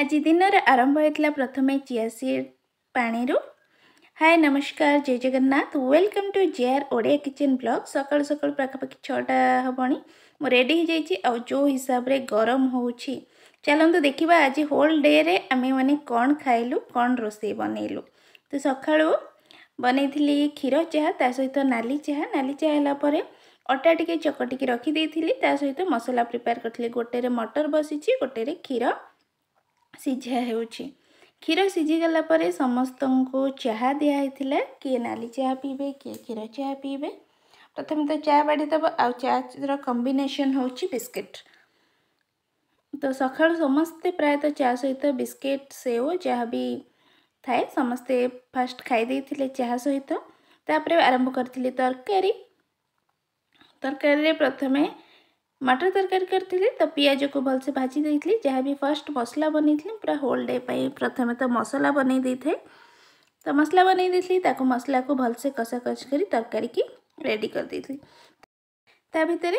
ଆଜି ଦିନର ଆରମ୍ଭ ହେଇଥିଲା ପ୍ରଥମେ ଚିଆ ସିଡ୍ ପାଣିରୁ ହାଏ ନମସ୍କାର Jai Jagannath welcome to J R Odia kitchen blog ସକାଳୁ ସକାଳୁ ପାଖାପାଖି ଛଅଟା ହେବଣି ମୁଁ ରେଡ଼ି ହେଇଯାଇଛି ଆଉ ଯେଉଁ ହିସାବରେ ଗରମ ହେଉଛି ଚାଲନ୍ତୁ ଦେଖିବା ଆଜି ହୋଲ୍ ଡେରେ ଆମେମାନେ କ'ଣ ଖାଇଲୁ କ'ଣ ରୋଷେଇ ବନେଇଲୁ ତ ସକାଳୁ ବନେଇଥିଲି କ୍ଷୀର ଚାହା ତା ସହିତ ନାଲି ଚାହା ନାଲି ଚାହା ହେଲା ପରେ ଅଟା ଟିକେ ଚକଟିକି ରଖିଦେଇଥିଲି ତା ସହିତ ମସଲା ପ୍ରିପେୟାର କରିଥିଲି ଗୋଟେରେ ମଟର ବସିଛି ଗୋଟେରେ କ୍ଷୀର सीझा हो क्षीर सीझीगला समस्त को चाह दि किए नाली चाह पीबे किए क्षीर चाह पीबे प्रथम तो चाह बाड़ीदेव आ चा कम्बेसन होस्कुट तो सका समस्ते प्रायत चा सहित बिस्किट सेव जहाँ भी थाए समस्ते फास्ट खाई चाह सहित आरंभ करी तरकारी तरकारी प्रथमें मटर तरकारी करी तो पिज को भलसे भाजी देती जहाँ भी फर्स्ट मसला बन पूरा होल डे प्रथम तो मसला बन तो मसला बन मसला को भलसे कसा कस कर तरकारी की रेडी कर दी ताभर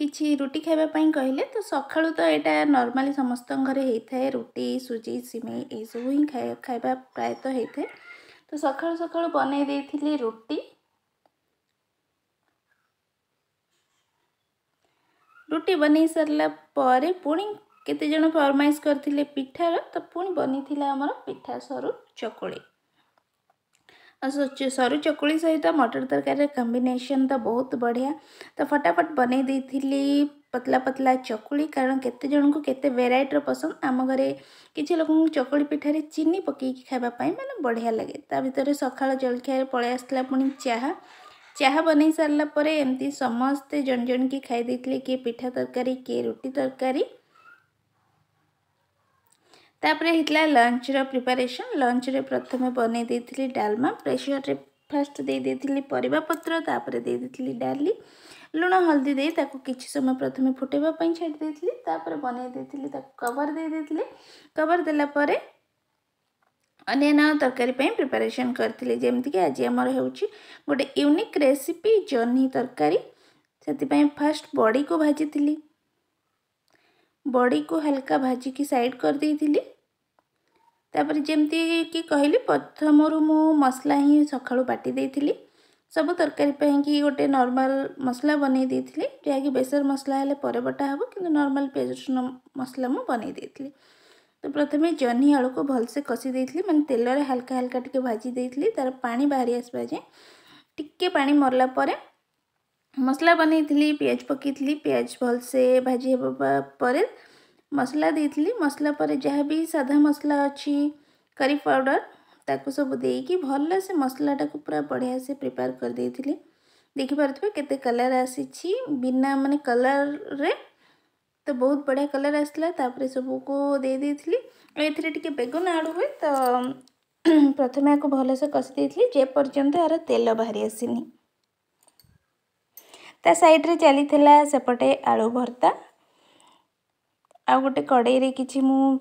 कि रुटी खायाप कहले तो सका तो यहाँ नर्माली समस्त घर होता रुटी सुजी सीमे ये सब ही खाइबा प्रायत हो तो सका सका बनई रुटी ରୁଟି ବନେଇ ସାରିଲା ପରେ ପୁଣି କେତେଜଣ ଫର୍ମାଇସ୍ କରିଥିଲେ ପିଠାର ତ ପୁଣି ବନିଥିଲା ଆମର ପିଠା ସରୁ ଚକୁଳି ସରୁ ଚକୁଳି ସହିତ ମଟର ତରକାରୀର କମ୍ବିନେସନ୍ ତ ବହୁତ ବଢ଼ିଆ ତ ଫଟାଫଟ ବନେଇ ଦେଇଥିଲି ପତଲା ପତଲା ଚକୁଳି କାରଣ କେତେ ଜଣଙ୍କୁ କେତେ ଭେରାଇଟିର ପସନ୍ଦ ଆମ ଘରେ କିଛି ଲୋକଙ୍କୁ ଚକୁଳି ପିଠାରେ ଚିନି ପକାଇକି ଖାଇବା ପାଇଁ ମାନେ ବଢ଼ିଆ ଲାଗେ ତା ଭିତରେ ସକାଳ ଜଳଖିଆରେ ପଳାଇ ଆସିଥିଲା ପୁଣି ଚାହା ଚାହା ବନେଇ ସାରିଲା ପରେ ଏମିତି ସମସ୍ତେ ଜଣ ଜଣିକି ଖାଇଦେଇଥିଲେ କିଏ ପିଠା ତରକାରୀ କିଏ ରୁଟି ତରକାରୀ ତାପରେ ହେଇଥିଲା ଲଞ୍ଚର ପ୍ରିପାରେସନ୍ ଲଞ୍ଚରେ ପ୍ରଥମେ ବନେଇ ଦେଇଥିଲି ଡାଲମା ପ୍ରେସରରେ ଫାଷ୍ଟ ଦେଇ ଦେଇଥିଲି ପରିବା ପତ୍ର ତାପରେ ଦେଇ ଦେଇଥିଲି ଡାଲି ଲୁଣ ହଳଦୀ ଦେଇ ତାକୁ କିଛି ସମୟ ପ୍ରଥମେ ଫୁଟାଇବା ପାଇଁ ଛାଡ଼ି ଦେଇଥିଲି ତାପରେ ବନେଇ ଦେଇଥିଲି ତାକୁ କଭର୍ ଦେଇ ଦେଇଥିଲି କଭର୍ ଦେଲା ପରେ અને ના તરકારી પે મે પ્રિપરેશન કરતલી જેમતી કે આજ હેમર હેઉચી ગોટે યુનિક રેસિપી જની તરકારી સતી પે ફર્સ્ટ બોડી કો ભાજીતલી બોડી કો હલકા ભાજી કી સાઈડ કર દેતલી તાપર જેમતી કે કહીલી પ્રથમરૂ મો મસાલા હી સખાળું પાટી દેતલી સબ તરકારી પે કે ગોટે નોર્મલ મસાલા બની દેતલી જે કે બેસર મસાલા લે પરબટા હબો કીન નોર્મલ પેજ મસાલા મ બની દેતલી तो प्रथम जहनी आलू को भलसे कषि मैंने तेल हालाका हालाका टे भाजी तार पा बाहरी आसपा जाए टी पा मरला मसला बन पिज पकई पिज भलसे भाजी हे मसला दे मसला पर जहाँ भी साधा मसला अच्छी करी पाउडर ताको सब देखिए भल से मसलाटा को पूरा बढ़िया से प्रिपेयर कर देखिपे केलर आसी बिना मानने कलर रे तो बहुत बढ़िया कलर आसला सब को दे देखिए बेगन आड़ हुए तो प्रथम आपको भलसे कषि जेपर्यंत यार तेल बाहरी आसनी ता साइड चली सेपटे आलू भर्ता आ गोटे कड़े रे कि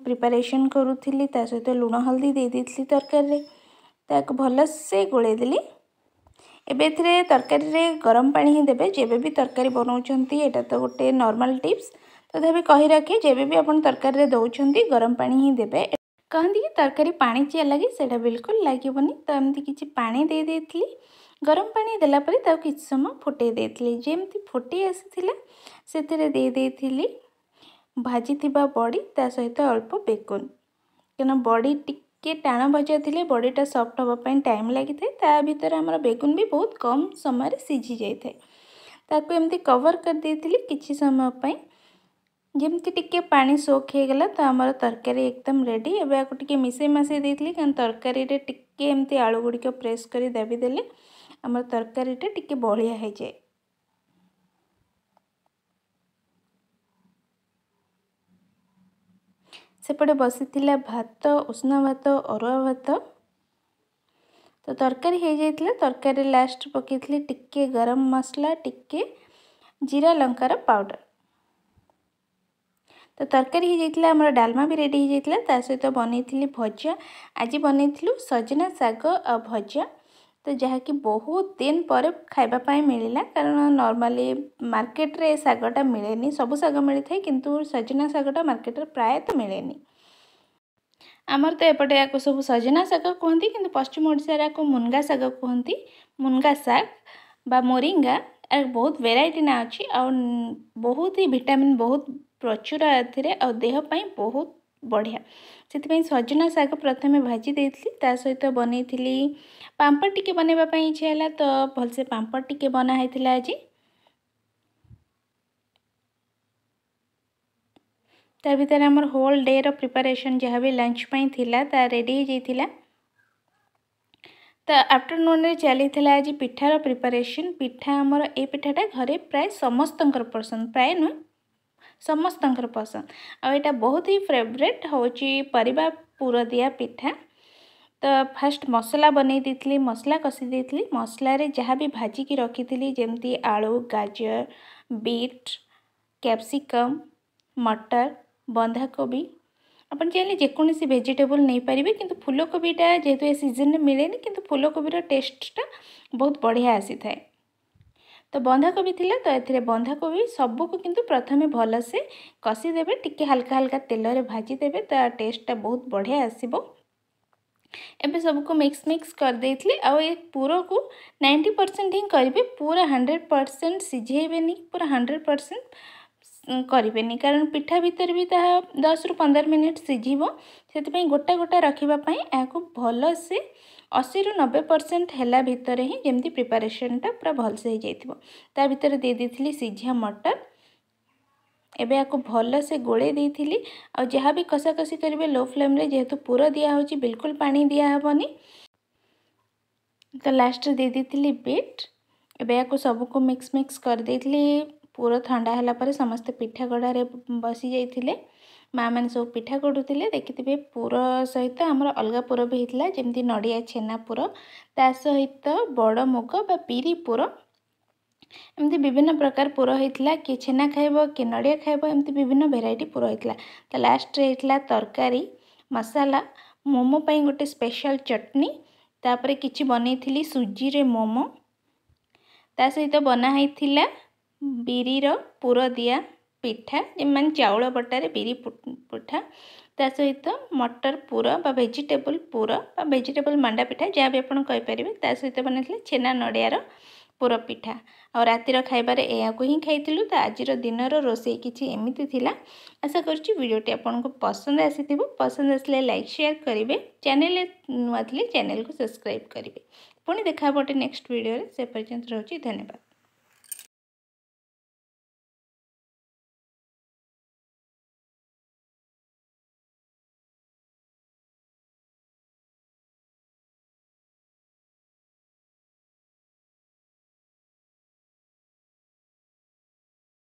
प्रिपेरेसन करूली ता सहित लुण हल्दी दे देली तरकारी भलसे गोल एबरी तरकारी गरम पा ही देते जेबी तरकारी बनाऊँच यहाँ तो गोटे नॉर्मल टिप्स तथापि तो कही रखे जब भी आप तरकारी दौर गरम पा ही दे कहते तरकारी पा चीज लगे से बिलकुल लगभन तो एमती किसी पा दे गरम पा दे कि समय फुटे जमी फुटे आती भाजी बड़ी तहत अल्प बेकन क्या बड़ी टी टाण भजा थी बड़ीटा सफ्ट हाँपाई टाइम लगी था ता भर आम बेगुन भी बहुत कम समय सीझी जाए ताकि कवर करदे कि समयपाई जमी टी पा सोखला तो आम तरकारी एकदम रेडी एवं आपको टी मसई मसई दे तरकारी टी एम आलुगुड़ी प्रेस कर दबीदे आम तरकारीटा टी बढ़िया हो जाए सेपटे बसी भात उष्ण भात अरुआ भात तो तरकारी तरकारी लास्ट पकड़ी थी टी गरम मसला टिके जीरा लंकार पाउडर तो तरकारी जाइए आम डालमा भी रेडी सहित बनई भजा आज बन सजना शाग भजा तो जहाँ कि बहुत दिन पर खावापी मिलला कारण नर्माली मार्केट रे शा मिले सब शाग मिले था किंतु सजना शाटा मार्केट प्रायत मिले आमर तो एपटे या सब सजना शाग कहते कि पश्चिम ओडार मुनगा शाग कहते मुनगा शा मोरींगा बहुत भेर ना अच्छी आ बहुत ही भिटामिन बहुत प्रचुर आती एथेर आहपाई बहुत बढ़िया से सजना शाग प्रथम भाजी देता सहित तो बनई पापड़ टी बनवाई इच्छा है तो भलसे पापड़ टी बनाई आज ता भर आम होल डे रिपेरेसन जहाँ भी लंच रेडी तो आफ्टरनुन चली आज पिठार प्रिपेरेसन पिठा आमर ये पिठाटा घरे प्राय समस्त पसंद प्राय नुह समस्त पसंद आईटा बहुत ही फेवरेट हूँ पर पिठा तो फास्ट मसला बन मसला कसी दे मसलार जहाँ भी भाजिक रखी थी जमी आलु गाजर बीट कैप्सिकम मटर बंधाकोबी आप चाहिए जेकोसी भेजिटेबुल नहीं पारे कि फुलकोबीटा जेहेतु ये सीजन में मिले कि फुलकोबी टेस्टा बहुत बढ़िया आसी था তো বন্ধাকোবি ଥିଲା ତ ଏଥିରେ ବନ୍ଧାକୋବି ସବୁକୁ କିନ୍ତୁ ପ୍ରଥମେ ଭଲସେ କଷିଦେବେ ଟିକେ ହାଲକା ହାଲକା ତେଲରେ ଭାଜିଦେବେ ତା ଟେଷ୍ଟଟା ବହୁତ ବଢ଼ିଆ ଆସିବ ଏବେ ସବୁକୁ ମିକ୍ସ ମିକ୍ସ କରିଦେଇଥିଲି ଆଉ ଏ ପୁରକୁ ନାଇଣ୍ଟି ପରସେଣ୍ଟ ହିଁ କରିବେ ପୁରା ହଣ୍ଡ୍ରେଡ଼ ପରସେଣ୍ଟ ସିଝେଇବେନି ପୁରା ହଣ୍ଡ୍ରେଡ଼ ପରସେଣ୍ଟ କରିବେନି କାରଣ ପିଠା ଭିତରେ ବି ତାହା ଦଶରୁ ପନ୍ଦର ମିନିଟ୍ ସିଝିବ ସେଥିପାଇଁ ଗୋଟା ଗୋଟା ରଖିବା ପାଇଁ ଏହାକୁ ଭଲସେ अशी रु नबे परसेंट हेला भितर ही जमी टा पूरा भलसे हो जाए ता भर दे सीझा मटर एबे एवं भल से गोल आ कसाकसी करेंगे लो फ्लेम रे जेहेतु पूरा दिया दिहि बिल्कुल पानी दिया दिहन तो लास्ट दे दी थी बीट एवं या सबको मिक्स मिक्स कर दे पूरा थंडा है समस्त पिठा गड़ा बसी जाइए ମାଆ ମାନେ ସବୁ ପିଠା କରୁଥିଲେ ଦେଖିଥିବେ ପୁର ସହିତ ଆମର ଅଲଗା ପୁର ବି ହେଇଥିଲା ଯେମିତି ନଡ଼ିଆ ଛେନା ପୁର ତା ସହିତ ବଡ଼ ମୁଗ ବା ପିରି ପୁର ଏମିତି ବିଭିନ୍ନ ପ୍ରକାର ପୁର ହେଇଥିଲା କିଏ ଛେନା ଖାଇବ କିଏ ନଡ଼ିଆ ଖାଇବ ଏମିତି ବିଭିନ୍ନ ଭେରାଇଟି ପୁର ହେଇଥିଲା ତ ଲାଷ୍ଟରେ ହେଇଥିଲା ତରକାରୀ ମସଲା ମୋମୋ ପାଇଁ ଗୋଟେ ସ୍ପେଶାଲ ଚଟନି ତାପରେ କିଛି ବନେଇଥିଲି ସୁଜିରେ ମୋମୋ ତା ସହିତ ବନା ହେଇଥିଲା ବିରିର ପୁର ଦିଆ ପିଠା ମାନେ ଚାଉଳ ବଟାରେ ବିରି ପିଠା ତା ସହିତ ମଟର ପୁର ବା ଭେଜିଟେବୁଲ୍ ପୁର ବା ଭେଜିଟେବୁଲ୍ ମାଣ୍ଡା ପିଠା ଯାହା ବି ଆପଣ କହିପାରିବେ ତା ସହିତ ବନେଇଥିଲେ ଛେନା ନଡ଼ିଆର ପୁର ପିଠା ଆଉ ରାତିର ଖାଇବାରେ ଏହାକୁ ହିଁ ଖାଇଥିଲୁ ତ ଆଜିର ଦିନର ରୋଷେଇ କିଛି ଏମିତି ଥିଲା ଆଶା କରୁଛି ଭିଡ଼ିଓଟି ଆପଣଙ୍କୁ ପସନ୍ଦ ଆସିଥିବ ପସନ୍ଦ ଆସିଲେ ଲାଇକ୍ ସେୟାର କରିବେ ଚ୍ୟାନେଲ୍ ନୂଆ ଥିଲେ ଚ୍ୟାନେଲ୍କୁ ସବସ୍କ୍ରାଇବ୍ କରିବେ ପୁଣି ଦେଖା ହେବ ଗୋଟେ ନେକ୍ସଟ ଭିଡ଼ିଓରେ ସେ ପର୍ଯ୍ୟନ୍ତ ରହୁଛି ଧନ୍ୟବାଦ